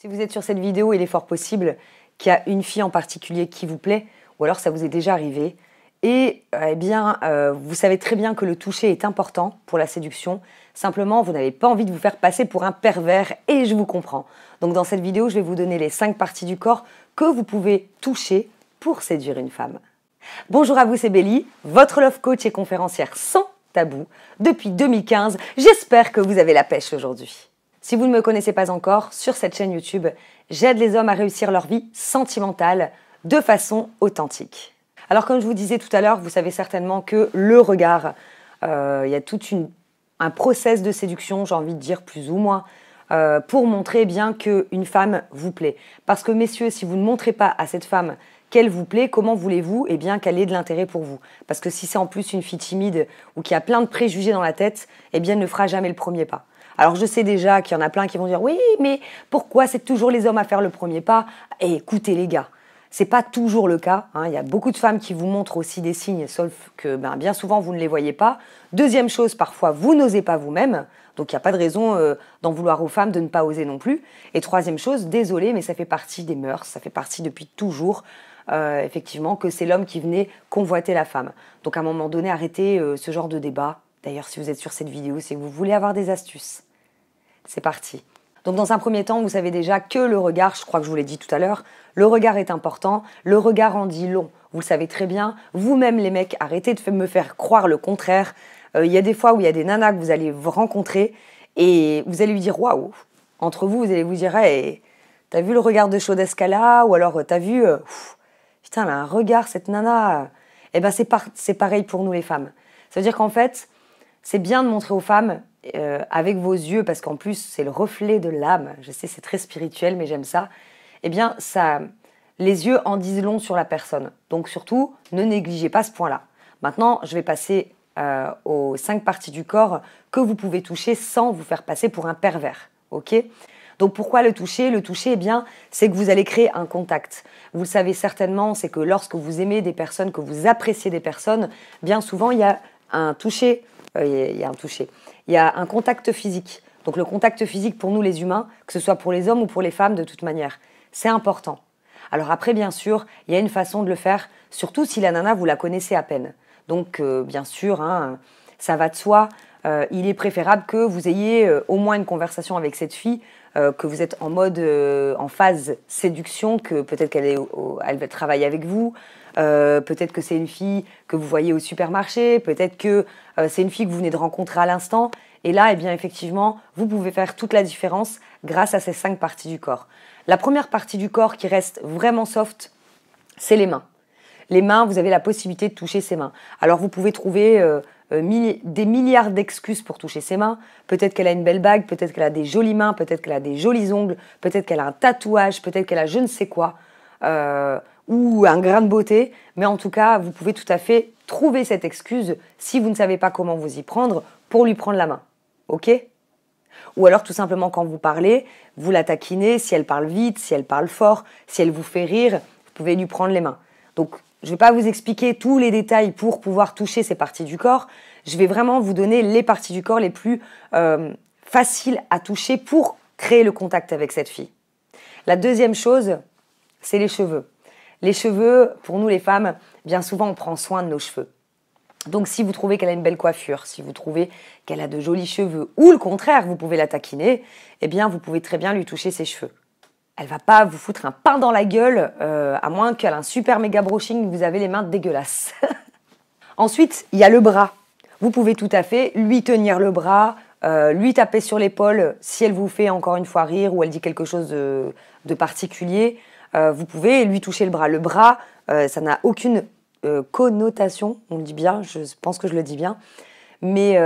Si vous êtes sur cette vidéo, il est fort possible qu'il y a une fille en particulier qui vous plaît, ou alors ça vous est déjà arrivé. Et eh bien, euh, vous savez très bien que le toucher est important pour la séduction. Simplement, vous n'avez pas envie de vous faire passer pour un pervers, et je vous comprends. Donc dans cette vidéo, je vais vous donner les 5 parties du corps que vous pouvez toucher pour séduire une femme. Bonjour à vous, c'est Béli, votre love coach et conférencière sans tabou depuis 2015. J'espère que vous avez la pêche aujourd'hui. Si vous ne me connaissez pas encore, sur cette chaîne YouTube, j'aide les hommes à réussir leur vie sentimentale de façon authentique. Alors comme je vous disais tout à l'heure, vous savez certainement que le regard, euh, il y a tout un process de séduction, j'ai envie de dire plus ou moins, euh, pour montrer bien qu'une femme vous plaît. Parce que messieurs, si vous ne montrez pas à cette femme qu'elle vous plaît, comment voulez-vous eh bien qu'elle ait de l'intérêt pour vous Parce que si c'est en plus une fille timide ou qui a plein de préjugés dans la tête, eh bien elle ne fera jamais le premier pas. Alors je sais déjà qu'il y en a plein qui vont dire oui, mais pourquoi c'est toujours les hommes à faire le premier pas Et eh, écoutez les gars, c'est pas toujours le cas. Hein. Il y a beaucoup de femmes qui vous montrent aussi des signes, sauf que ben, bien souvent vous ne les voyez pas. Deuxième chose, parfois vous n'osez pas vous-même. Donc il n'y a pas de raison euh, d'en vouloir aux femmes de ne pas oser non plus. Et troisième chose, désolé, mais ça fait partie des mœurs, ça fait partie depuis toujours. Euh, effectivement, que c'est l'homme qui venait convoiter la femme. Donc à un moment donné, arrêtez euh, ce genre de débat. D'ailleurs, si vous êtes sur cette vidéo, c'est que vous voulez avoir des astuces. C'est parti. Donc dans un premier temps, vous savez déjà que le regard, je crois que je vous l'ai dit tout à l'heure, le regard est important, le regard en dit long. Vous le savez très bien, vous-même les mecs, arrêtez de me faire croire le contraire. Euh, il y a des fois où il y a des nanas que vous allez rencontrer et vous allez lui dire waouh. Entre vous, vous allez vous dire t'as vu le regard de Chaudescala ou alors euh, t'as vu euh, putain elle un regard cette nana. Eh ben c'est pareil pour nous les femmes. Ça veut dire qu'en fait, c'est bien de montrer aux femmes euh, avec vos yeux, parce qu'en plus c'est le reflet de l'âme, je sais c'est très spirituel mais j'aime ça, eh bien ça, les yeux en disent long sur la personne. Donc surtout, ne négligez pas ce point-là. Maintenant, je vais passer euh, aux cinq parties du corps que vous pouvez toucher sans vous faire passer pour un pervers. Ok donc pourquoi le toucher Le toucher, eh bien, c'est que vous allez créer un contact. Vous le savez certainement, c'est que lorsque vous aimez des personnes, que vous appréciez des personnes, bien souvent, il y a un toucher, euh, il y, a un toucher, il y a un contact physique. Donc le contact physique pour nous les humains, que ce soit pour les hommes ou pour les femmes de toute manière, c'est important. Alors après, bien sûr, il y a une façon de le faire, surtout si la nana, vous la connaissez à peine. Donc euh, bien sûr, hein, ça va de soi. Euh, il est préférable que vous ayez euh, au moins une conversation avec cette fille, euh, que vous êtes en mode, en phase séduction, que peut-être qu'elle est, elle va travailler avec vous, peut-être que c'est une fille que vous voyez au supermarché, peut-être que c'est une fille que vous venez de rencontrer à l'instant. Et là, eh bien, effectivement, vous pouvez faire toute la différence grâce à ces cinq parties du corps. La première partie du corps qui reste vraiment soft, c'est les mains. Les mains, vous avez la possibilité de toucher ses mains. Alors, vous pouvez trouver euh, des milliards d'excuses pour toucher ses mains. Peut-être qu'elle a une belle bague, peut-être qu'elle a des jolies mains, peut-être qu'elle a des jolis ongles, peut-être qu'elle a un tatouage, peut-être qu'elle a je ne sais quoi, euh, ou un grain de beauté. Mais en tout cas, vous pouvez tout à fait trouver cette excuse si vous ne savez pas comment vous y prendre pour lui prendre la main. OK ou alors tout simplement quand vous parlez, vous la taquinez, si elle parle vite, si elle parle fort, si elle vous fait rire, vous pouvez lui prendre les mains. Donc je ne vais pas vous expliquer tous les détails pour pouvoir toucher ces parties du corps. Je vais vraiment vous donner les parties du corps les plus euh, faciles à toucher pour créer le contact avec cette fille. La deuxième chose, c'est les cheveux. Les cheveux, pour nous les femmes, bien souvent on prend soin de nos cheveux. Donc si vous trouvez qu'elle a une belle coiffure, si vous trouvez qu'elle a de jolis cheveux, ou le contraire, vous pouvez la taquiner, eh bien vous pouvez très bien lui toucher ses cheveux elle va pas vous foutre un pain dans la gueule, euh, à moins qu'elle ait un super méga brushing, vous avez les mains dégueulasses. Ensuite, il y a le bras. Vous pouvez tout à fait lui tenir le bras, euh, lui taper sur l'épaule si elle vous fait encore une fois rire ou elle dit quelque chose de, particulier. Euh, vous pouvez lui toucher le bras. Le bras, ça n'a aucune connotation, on le dit bien, je pense que je le dis bien. Mais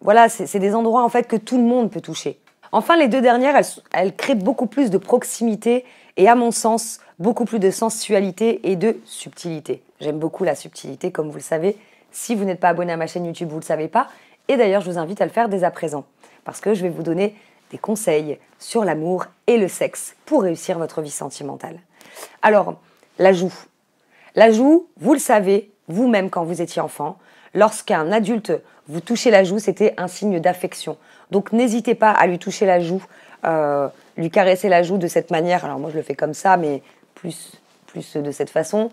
voilà, c'est des endroits en fait que tout le monde peut toucher. Enfin, les deux dernières, elles, créent beaucoup plus de proximité et, à mon sens, beaucoup plus de sensualité et de subtilité. J'aime beaucoup la subtilité, comme vous le savez. Si vous n'êtes pas abonné à ma chaîne YouTube, vous ne le savez pas. Et d'ailleurs, je vous invite à le faire dès à présent, parce que je vais vous donner des conseils sur l'amour et le sexe pour réussir votre vie sentimentale. Alors, la joue. La joue, vous le savez, vous-même quand vous étiez enfant, Lorsqu'un adulte vous touchait la joue, c'était un signe d'affection. Donc n'hésitez pas à lui toucher la joue, euh, lui caresser la joue de cette manière. Alors moi je le fais comme ça, mais plus, plus de cette façon.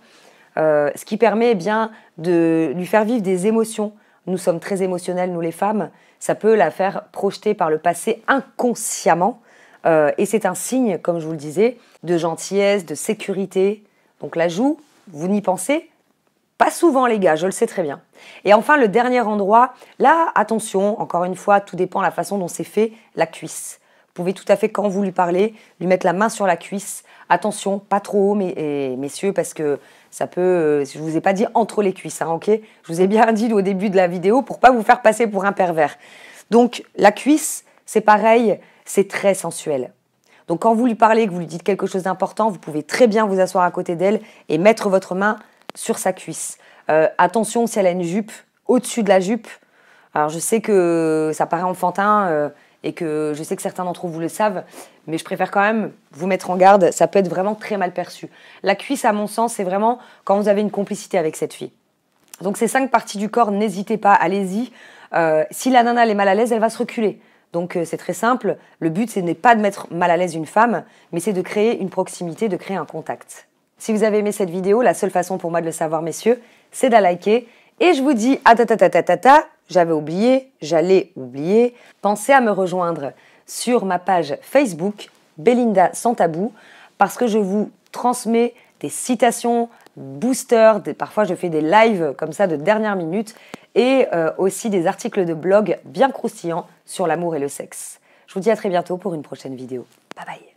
Euh, ce qui permet eh bien de lui faire vivre des émotions. Nous sommes très émotionnels, nous les femmes. Ça peut la faire projeter par le passé inconsciemment. Euh, et c'est un signe, comme je vous le disais, de gentillesse, de sécurité. Donc la joue, vous n'y pensez, pas souvent les gars, je le sais très bien. Et enfin le dernier endroit, là attention, encore une fois, tout dépend de la façon dont c'est fait, la cuisse. Vous pouvez tout à fait, quand vous lui parlez, lui mettre la main sur la cuisse. Attention, pas trop haut, mais, messieurs, parce que ça peut... Euh, je ne vous ai pas dit entre les cuisses, hein, ok Je vous ai bien dit au début de la vidéo pour pas vous faire passer pour un pervers. Donc, la cuisse, c'est pareil, c'est très sensuel. Donc, quand vous lui parlez, que vous lui dites quelque chose d'important, vous pouvez très bien vous asseoir à côté d'elle et mettre votre main sur sa cuisse. Euh, attention si elle a une jupe au-dessus de la jupe. Alors je sais que ça paraît enfantin euh, et que je sais que certains d'entre vous le savent, mais je préfère quand même vous mettre en garde, ça peut être vraiment très mal perçu. La cuisse, à mon sens, c'est vraiment quand vous avez une complicité avec cette fille. Donc ces cinq parties du corps, n'hésitez pas, allez-y. Euh, si la nana elle est mal à l'aise, elle va se reculer. Donc euh, c'est très simple, le but ce n'est pas de mettre mal à l'aise une femme, mais c'est de créer une proximité, de créer un contact. Si vous avez aimé cette vidéo, la seule façon pour moi de le savoir, messieurs, c'est de la liker. Et je vous dis, à ta ta ta ta ta j'avais oublié, j'allais oublier. Pensez à me rejoindre sur ma page Facebook, Belinda Sans Tabou, parce que je vous transmets des citations, boosters, parfois je fais des lives comme ça de dernière minute, et euh, aussi des articles de blog bien croustillants sur l'amour et le sexe. Je vous dis à très bientôt pour une prochaine vidéo. Bye bye